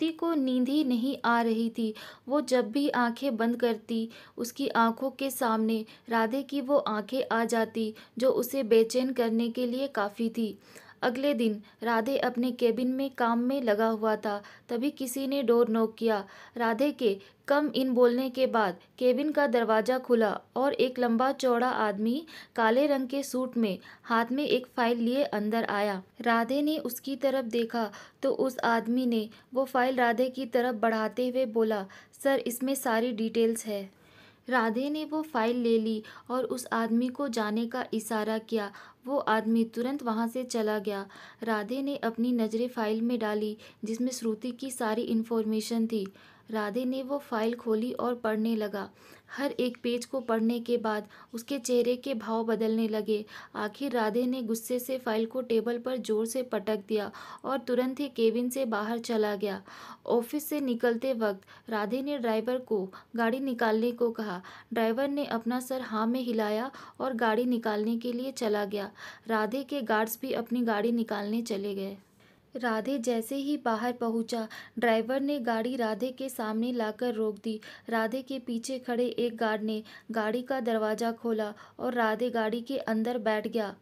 ज्योति को नींद ही नहीं आ रही थी वो जब भी आंखें बंद करती उसकी आंखों के सामने राधे की वो आंखें आ जाती जो उसे बेचैन करने के लिए काफ़ी थी अगले दिन राधे अपने केबिन में काम में लगा हुआ था तभी किसी ने डोर नॉक किया राधे के कम इन बोलने के बाद केबिन का दरवाज़ा खुला और एक लंबा चौड़ा आदमी काले रंग के सूट में हाथ में एक फ़ाइल लिए अंदर आया राधे ने उसकी तरफ देखा तो उस आदमी ने वो फ़ाइल राधे की तरफ बढ़ाते हुए बोला सर इसमें सारी डिटेल्स है राधे ने वो फाइल ले ली और उस आदमी को जाने का इशारा किया वो आदमी तुरंत वहाँ से चला गया राधे ने अपनी नज़रें फाइल में डाली जिसमें श्रुति की सारी इन्फॉर्मेशन थी राधे ने वो फाइल खोली और पढ़ने लगा हर एक पेज को पढ़ने के बाद उसके चेहरे के भाव बदलने लगे आखिर राधे ने गुस्से से फाइल को टेबल पर जोर से पटक दिया और तुरंत ही केबिन से बाहर चला गया ऑफिस से निकलते वक्त राधे ने ड्राइवर को गाड़ी निकालने को कहा ड्राइवर ने अपना सर हाँ में हिलाया और गाड़ी निकालने के लिए चला गया राधे के गार्ड्स भी अपनी गाड़ी निकालने चले गए राधे जैसे ही बाहर पहुंचा ड्राइवर ने गाड़ी राधे के सामने लाकर रोक दी राधे के पीछे खड़े एक गार्ड ने गाड़ी का दरवाज़ा खोला और राधे गाड़ी के अंदर बैठ गया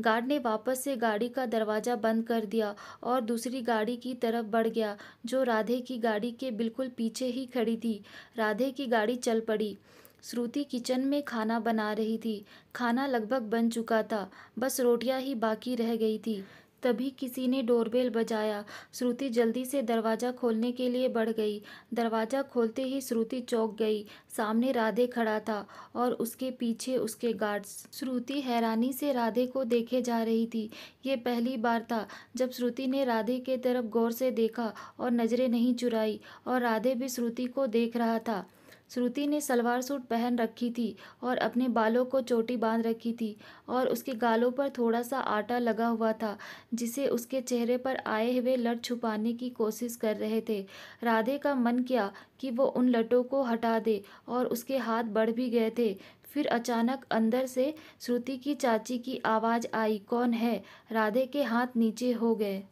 गार्ड ने वापस से गाड़ी का दरवाज़ा बंद कर दिया और दूसरी गाड़ी की तरफ बढ़ गया जो राधे की गाड़ी के बिल्कुल पीछे ही खड़ी थी राधे की गाड़ी चल पड़ी श्रुति किचन में खाना बना रही थी खाना लगभग बन चुका था बस रोटियां ही बाकी रह गई थी तभी किसी ने डोरबेल बजाया श्रुति जल्दी से दरवाज़ा खोलने के लिए बढ़ गई दरवाज़ा खोलते ही श्रुति चौंक गई सामने राधे खड़ा था और उसके पीछे उसके गार्ड्स श्रुति हैरानी से राधे को देखे जा रही थी ये पहली बार था जब श्रुति ने राधे के तरफ गौर से देखा और नज़रें नहीं चुराई और राधे भी श्रुति को देख रहा था श्रुति ने सलवार सूट पहन रखी थी और अपने बालों को चोटी बांध रखी थी और उसके गालों पर थोड़ा सा आटा लगा हुआ था जिसे उसके चेहरे पर आए हुए लट छुपाने की कोशिश कर रहे थे राधे का मन किया कि वो उन लटों को हटा दे और उसके हाथ बढ़ भी गए थे फिर अचानक अंदर से श्रुति की चाची की आवाज़ आई कौन है राधे के हाथ नीचे हो गए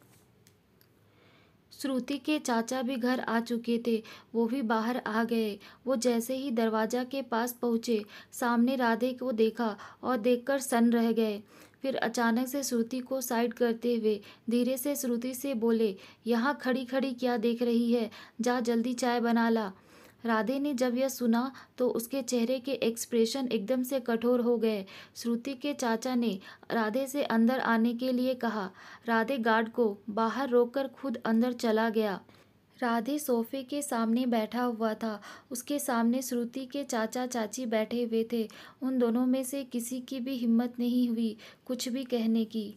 श्रुति के चाचा भी घर आ चुके थे वो भी बाहर आ गए वो जैसे ही दरवाज़ा के पास पहुँचे सामने राधे को देखा और देखकर सन रह गए फिर अचानक से श्रुति को साइड करते हुए धीरे से श्रुति से बोले यहाँ खड़ी खड़ी क्या देख रही है जा जल्दी चाय बना ला राधे ने जब यह सुना तो उसके चेहरे के एक्सप्रेशन एकदम से कठोर हो गए श्रुति के चाचा ने राधे से अंदर आने के लिए कहा राधे गार्ड को बाहर रोककर खुद अंदर चला गया राधे सोफे के सामने बैठा हुआ था उसके सामने श्रुति के चाचा चाची बैठे हुए थे उन दोनों में से किसी की भी हिम्मत नहीं हुई कुछ भी कहने की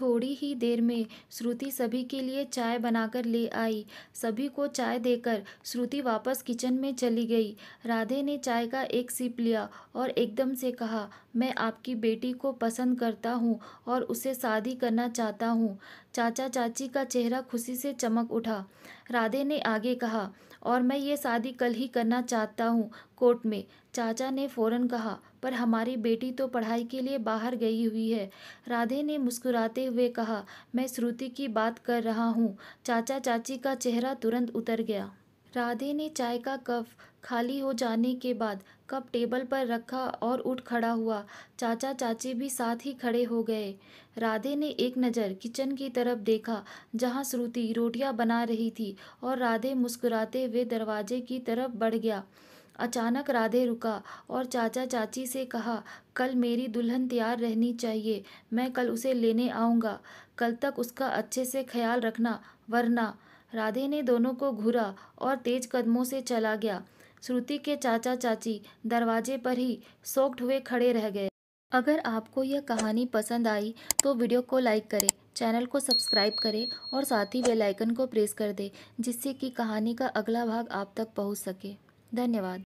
थोड़ी ही देर में श्रुति सभी के लिए चाय बनाकर ले आई सभी को चाय देकर श्रुति वापस किचन में चली गई राधे ने चाय का एक सिप लिया और एकदम से कहा मैं आपकी बेटी को पसंद करता हूँ और उसे शादी करना चाहता हूँ चाचा चाची का चेहरा खुशी से चमक उठा राधे ने आगे कहा और मैं ये शादी कल ही करना चाहता हूँ कोर्ट में चाचा ने फ़ौरन कहा पर हमारी बेटी तो पढ़ाई के लिए बाहर गई हुई है राधे ने मुस्कुराते हुए कहा मैं श्रुति की बात कर रहा हूँ चाचा चाची का चेहरा तुरंत उतर गया राधे ने चाय का कप खाली हो जाने के बाद कप टेबल पर रखा और उठ खड़ा हुआ चाचा चाची भी साथ ही खड़े हो गए राधे ने एक नज़र किचन की तरफ देखा जहां श्रुति रोटियां बना रही थी और राधे मुस्कुराते हुए दरवाजे की तरफ बढ़ गया अचानक राधे रुका और चाचा चाची से कहा कल मेरी दुल्हन तैयार रहनी चाहिए मैं कल उसे लेने आऊँगा कल तक उसका अच्छे से ख्याल रखना वरना राधे ने दोनों को घूरा और तेज कदमों से चला गया श्रुति के चाचा चाची दरवाजे पर ही सोक्ट हुए खड़े रह गए अगर आपको यह कहानी पसंद आई तो वीडियो को लाइक करें चैनल को सब्सक्राइब करें और साथ ही बेल आइकन को प्रेस कर दें जिससे कि कहानी का अगला भाग आप तक पहुंच सके धन्यवाद